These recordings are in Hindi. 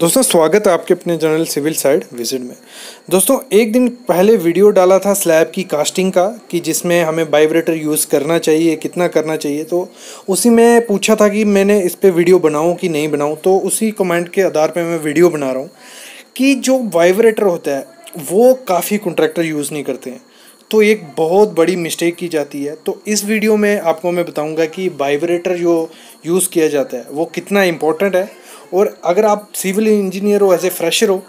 दोस्तों स्वागत है आपके अपने चैनल सिविल साइड विजिट में दोस्तों एक दिन पहले वीडियो डाला था स्लैब की कास्टिंग का कि जिसमें हमें वाइब्रेटर यूज़ करना चाहिए कितना करना चाहिए तो उसी में पूछा था कि मैंने इस पर वीडियो बनाऊँ कि नहीं बनाऊँ तो उसी कमेंट के आधार पर मैं वीडियो बना रहा हूँ कि जो वाइब्रेटर होता है वो काफ़ी कॉन्ट्रैक्टर यूज़ नहीं करते हैं तो एक बहुत बड़ी मिस्टेक की जाती है तो इस वीडियो में आपको मैं बताऊँगा कि वाइब्रेटर जो यूज़ किया जाता है वो कितना इम्पोर्टेंट है और अगर आप सिविल इंजीनियर हो एज ए फ्रेशर हो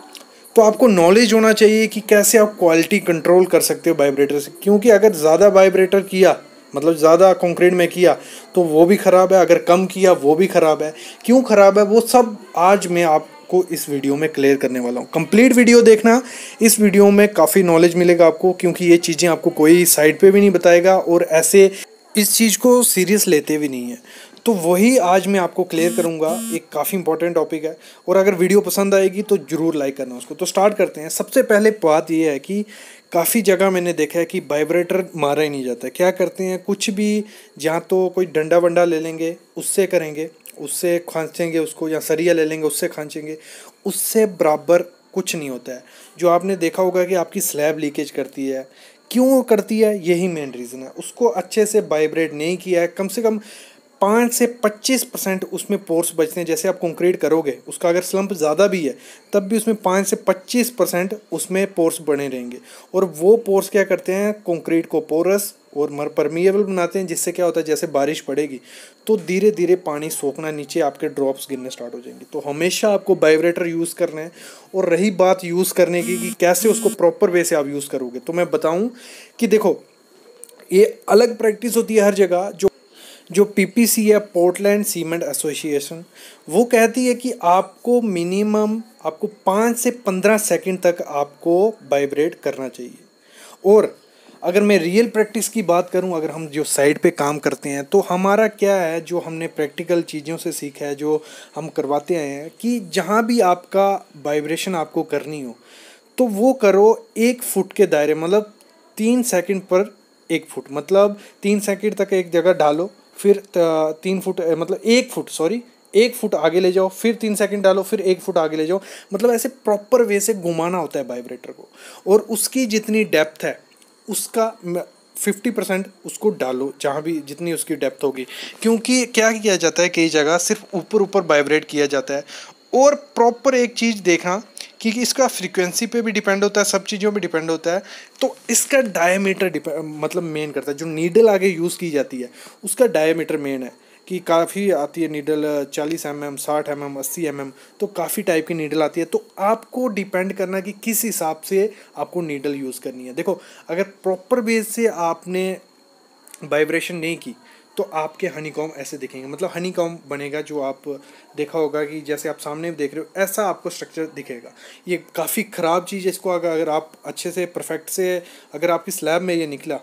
तो आपको नॉलेज होना चाहिए कि कैसे आप क्वालिटी कंट्रोल कर सकते हो वाइब्रेटर से क्योंकि अगर ज़्यादा वाइब्रेटर किया मतलब ज़्यादा कंक्रीट में किया तो वो भी ख़राब है अगर कम किया वो भी ख़राब है क्यों ख़राब है वो सब आज मैं आपको इस वीडियो में क्लियर करने वाला हूँ कंप्लीट वीडियो देखना इस वीडियो में काफ़ी नॉलेज मिलेगा आपको क्योंकि ये चीज़ें आपको कोई साइड पर भी नहीं बताएगा और ऐसे इस चीज़ को सीरियस लेते भी नहीं है तो वही आज मैं आपको क्लियर करूँगा एक काफ़ी इंपॉर्टेंट टॉपिक है और अगर वीडियो पसंद आएगी तो ज़रूर लाइक करना उसको तो स्टार्ट करते हैं सबसे पहले बात यह है कि काफ़ी जगह मैंने देखा है कि वाइब्रेटर मारा ही नहीं जाता क्या करते हैं कुछ भी या तो कोई डंडा वंडा ले लेंगे उससे करेंगे उससे खांचेंगे उसको या सरिया ले लेंगे उससे खांचेंगे उससे बराबर कुछ नहीं होता है जो आपने देखा होगा कि आपकी स्लैब लीकेज करती है क्यों करती है यही मेन रीज़न है उसको अच्छे से वाइब्रेट नहीं किया है कम से कम पाँच से पच्चीस परसेंट उसमें पोर्स बचते हैं जैसे आप कंक्रीट करोगे उसका अगर स्लम्प ज़्यादा भी है तब भी उसमें पाँच से पच्चीस परसेंट उसमें पोर्स बने रहेंगे और वो पोर्स क्या करते हैं कंक्रीट को पोरस और मर परमिएबल बनाते हैं जिससे क्या होता है जैसे बारिश पड़ेगी तो धीरे धीरे पानी सोखना नीचे आपके ड्रॉप्स गिरने स्टार्ट हो जाएंगे तो हमेशा आपको वाइब्रेटर यूज़ करना है और रही बात यूज़ करने की कि कैसे उसको प्रॉपर वे से आप यूज़ करोगे तो मैं बताऊँ कि देखो ये अलग प्रैक्टिस होती है हर जगह जो जो पीपीसी है पोर्टलैंड सीमेंट एसोसिएशन वो कहती है कि आपको मिनिमम आपको पाँच से पंद्रह सेकंड तक आपको वाइब्रेट करना चाहिए और अगर मैं रियल प्रैक्टिस की बात करूं अगर हम जो साइड पे काम करते हैं तो हमारा क्या है जो हमने प्रैक्टिकल चीज़ों से सीखा है जो हम करवाते आए हैं कि जहां भी आपका वाइब्रेशन आपको करनी हो तो वो करो एक फुट के दायरे मतलब तीन सेकंड पर एक फुट मतलब तीन सेकंड तक एक जगह डालो फिर तीन फुट मतलब एक फुट सॉरी एक फुट आगे ले जाओ फिर तीन सेकंड डालो फिर एक फुट आगे ले जाओ मतलब ऐसे प्रॉपर वे से घुमाना होता है वाइब्रेटर को और उसकी जितनी डेप्थ है उसका फिफ्टी परसेंट उसको डालो जहाँ भी जितनी उसकी डेप्थ होगी क्योंकि क्या किया जाता है कई जगह सिर्फ ऊपर ऊपर वाइब्रेट किया जाता है और प्रॉपर एक चीज़ देखा क्योंकि इसका फ्रीक्वेंसी पे भी डिपेंड होता है सब चीज़ों पे डिपेंड होता है तो इसका डायमीटर मतलब मेन करता है जो नीडल आगे यूज़ की जाती है उसका डायमीटर मेन है कि काफ़ी आती है नीडल चालीस एम mm, एम साठ एम mm, एम अस्सी एम mm, एम तो काफ़ी टाइप की नीडल आती है तो आपको डिपेंड करना कि किस हिसाब से आपको नीडल यूज़ करनी है देखो अगर प्रॉपर बेस से आपने वाइब्रेशन नहीं की तो आपके हनीकॉम ऐसे दिखेंगे मतलब हनीकॉम बनेगा जो आप देखा होगा कि जैसे आप सामने देख रहे हो ऐसा आपको स्ट्रक्चर दिखेगा ये काफ़ी ख़राब चीज़ है इसको अगर अगर आप अच्छे से परफेक्ट से अगर आपकी स्लैब में ये निकला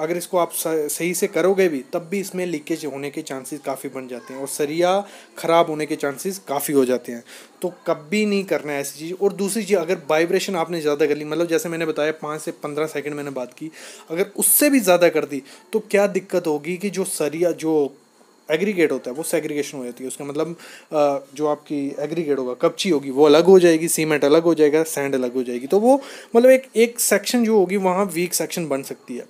अगर इसको आप सही से करोगे भी तब भी इसमें लीकेज होने के चांसेस काफ़ी बन जाते हैं और सरिया ख़राब होने के चांसेस काफ़ी हो जाते हैं तो कभी नहीं करना है ऐसी चीज़ और दूसरी चीज़ अगर वाइब्रेशन आपने ज़्यादा कर ली मतलब जैसे मैंने बताया पाँच से पंद्रह सेकेंड मैंने बात की अगर उससे भी ज़्यादा कर दी तो क्या दिक्कत होगी कि जो सरिया जो एग्रीगेट होता है वो सेग्रीगेशन हो जाती है उसका मतलब जो आपकी एग्रीगेट होगा कपची होगी वो अलग हो जाएगी सीमेंट अलग हो जाएगा सैंड अलग हो जाएगी तो वो मतलब एक एक सेक्शन जो होगी वहाँ वीक सेक्शन बन सकती है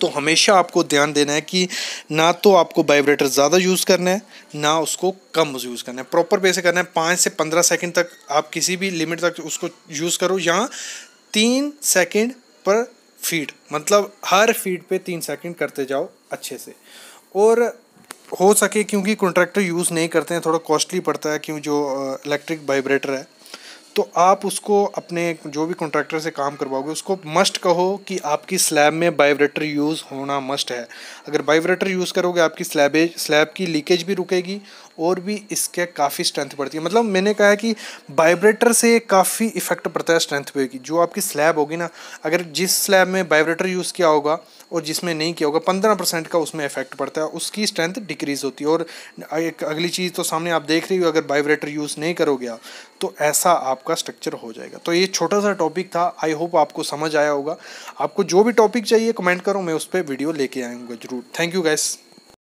तो हमेशा आपको ध्यान देना है कि ना तो आपको वाइब्रेटर ज़्यादा यूज़ करना है ना उसको कम यूज़ करना है प्रॉपर वे से करना है पाँच से पंद्रह सेकेंड तक आप किसी भी लिमिट तक उसको यूज़ करो या तीन सेकेंड पर फीट मतलब हर फीट पे तीन सेकंड करते जाओ अच्छे से और हो सके क्योंकि कॉन्ट्रैक्टर यूज़ नहीं करते हैं थोड़ा कॉस्टली पड़ता है क्यों जो इलेक्ट्रिक वाइब्रेटर है तो आप उसको अपने जो भी कॉन्ट्रैक्टर से काम करवाओगे उसको मस्ट कहो कि आपकी स्लैब में बाइब्रेटर यूज़ होना मस्ट है अगर बाइब्रेटर यूज़ करोगे आपकी स्लैबेज स्लैब की लीकेज भी रुकेगी और भी इसके काफ़ी स्ट्रेंथ पड़ती है मतलब मैंने कहा कि वाइब्रेटर से काफ़ी इफेक्ट पड़ता है स्ट्रेंथ पे की जो आपकी स्लैब होगी ना अगर जिस स्लैब में वाइब्रेटर यूज़ किया होगा और जिसमें नहीं किया होगा पंद्रह परसेंट का उसमें इफेक्ट पड़ता है उसकी स्ट्रेंथ डिक्रीज़ होती है और एक अगली चीज़ तो सामने आप देख रही हो अगर वाइब्रेटर यूज़ नहीं करोगे तो ऐसा आपका स्ट्रक्चर हो जाएगा तो ये छोटा सा टॉपिक था आई होप आपको समझ आया होगा आपको जो भी टॉपिक चाहिए कमेंट करो मैं उस पर वीडियो लेके आऊँगा जरूर थैंक यू गैस